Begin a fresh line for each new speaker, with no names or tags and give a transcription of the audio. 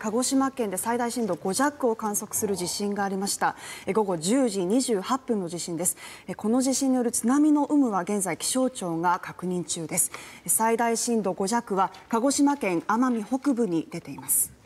鹿児島県で最大震度5弱を観測する地震がありました午後10時28分の地震ですこの地震による津波の有無は現在気象庁が確認中です最大震度5弱は鹿児島県奄美北部に出ています